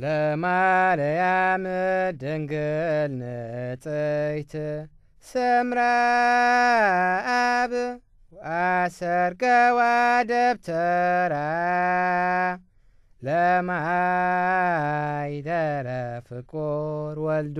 ለማርያም ድንግል ንጽሕት ስምረ አብ አሰርገዋ ለማይደረ ፍቁር ወልዱ